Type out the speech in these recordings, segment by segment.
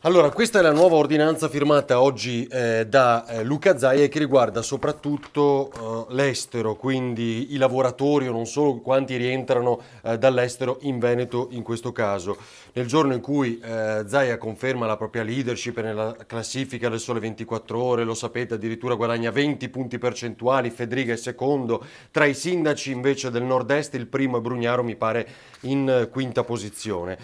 Allora, questa è la nuova ordinanza firmata oggi eh, da eh, Luca Zaia che riguarda soprattutto eh, l'estero, quindi i lavoratori o non solo quanti rientrano eh, dall'estero in Veneto in questo caso. Nel giorno in cui eh, Zaia conferma la propria leadership nella classifica del Sole 24 Ore, lo sapete, addirittura guadagna 20 punti percentuali, Federica è secondo, tra i sindaci invece del nord-est il primo è Brugnaro mi pare in eh, quinta posizione.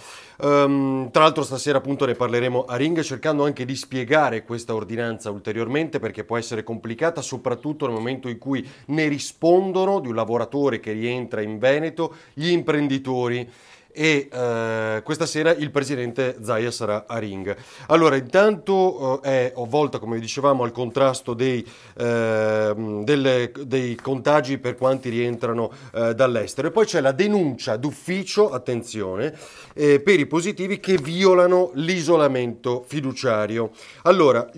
Um, tra l'altro stasera appunto ne parleremo a ring cercando anche di spiegare questa ordinanza ulteriormente perché può essere complicata soprattutto nel momento in cui ne rispondono di un lavoratore che rientra in Veneto gli imprenditori e eh, questa sera il presidente Zaia sarà a ring. Allora, intanto eh, è volta, come dicevamo, al contrasto dei, eh, delle, dei contagi per quanti rientrano eh, dall'estero. E poi c'è la denuncia d'ufficio, attenzione, eh, per i positivi che violano l'isolamento fiduciario. Allora,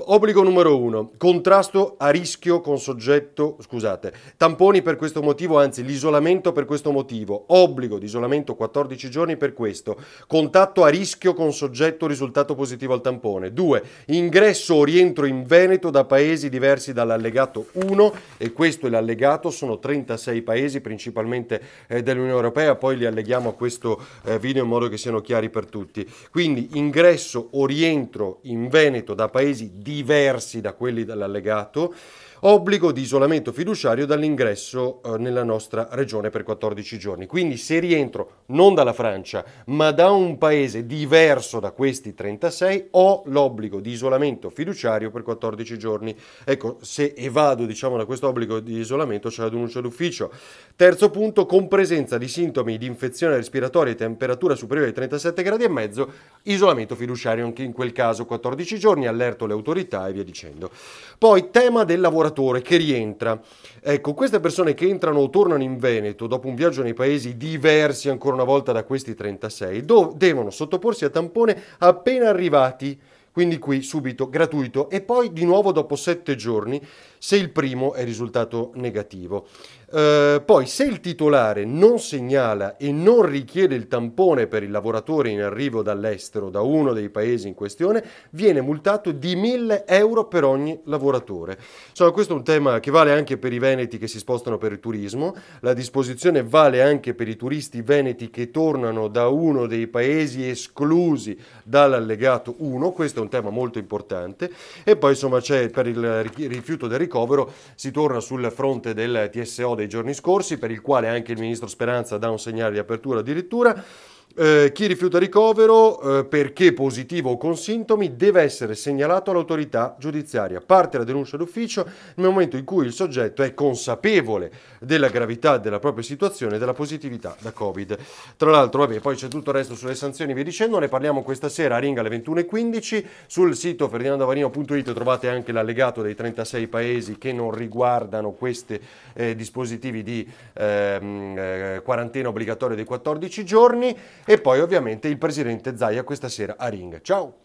obbligo numero uno, contrasto a rischio con soggetto, scusate, tamponi per questo motivo, anzi l'isolamento per questo motivo, obbligo di isolamento 14 14 giorni per questo. Contatto a rischio con soggetto risultato positivo al tampone. 2. Ingresso o rientro in Veneto da paesi diversi dall'allegato 1 e questo è l'allegato, sono 36 paesi principalmente eh, dell'Unione Europea, poi li alleghiamo a questo eh, video in modo che siano chiari per tutti. Quindi ingresso o rientro in Veneto da paesi diversi da quelli dell'allegato obbligo di isolamento fiduciario dall'ingresso eh, nella nostra regione per 14 giorni. Quindi se rientro non dalla Francia, ma da un paese diverso da questi 36, ho l'obbligo di isolamento fiduciario per 14 giorni. Ecco, se evado diciamo, da questo obbligo di isolamento c'è la denuncia d'ufficio. Terzo punto, con presenza di sintomi di infezione respiratoria e temperatura superiore ai 37 gradi e mezzo, Isolamento fiduciario anche in quel caso 14 giorni, allerto le autorità e via dicendo. Poi tema del lavoratore che rientra. Ecco, queste persone che entrano o tornano in Veneto dopo un viaggio nei paesi diversi ancora una volta da questi 36 devono sottoporsi a tampone appena arrivati quindi qui subito gratuito e poi di nuovo dopo sette giorni se il primo è risultato negativo. Eh, poi se il titolare non segnala e non richiede il tampone per il lavoratore in arrivo dall'estero, da uno dei paesi in questione, viene multato di 1000 euro per ogni lavoratore. Insomma, questo è un tema che vale anche per i veneti che si spostano per il turismo, la disposizione vale anche per i turisti veneti che tornano da uno dei paesi esclusi dall'allegato 1, questo è un tema molto importante. E poi insomma c'è per il rifiuto del ricovero, si torna sul fronte del TSO dei giorni scorsi, per il quale anche il ministro Speranza dà un segnale di apertura addirittura. Eh, chi rifiuta ricovero eh, perché positivo o con sintomi deve essere segnalato all'autorità giudiziaria. Parte la denuncia d'ufficio nel momento in cui il soggetto è consapevole della gravità della propria situazione e della positività da Covid. Tra l'altro, vabbè, poi c'è tutto il resto sulle sanzioni, vi dicendo, ne parliamo questa sera a Ringa alle 21.15. Sul sito ferdinandovarino.it trovate anche l'allegato dei 36 paesi che non riguardano questi eh, dispositivi di ehm, eh, quarantena obbligatoria dei 14 giorni. E poi ovviamente il presidente Zaia questa sera a Ring. Ciao!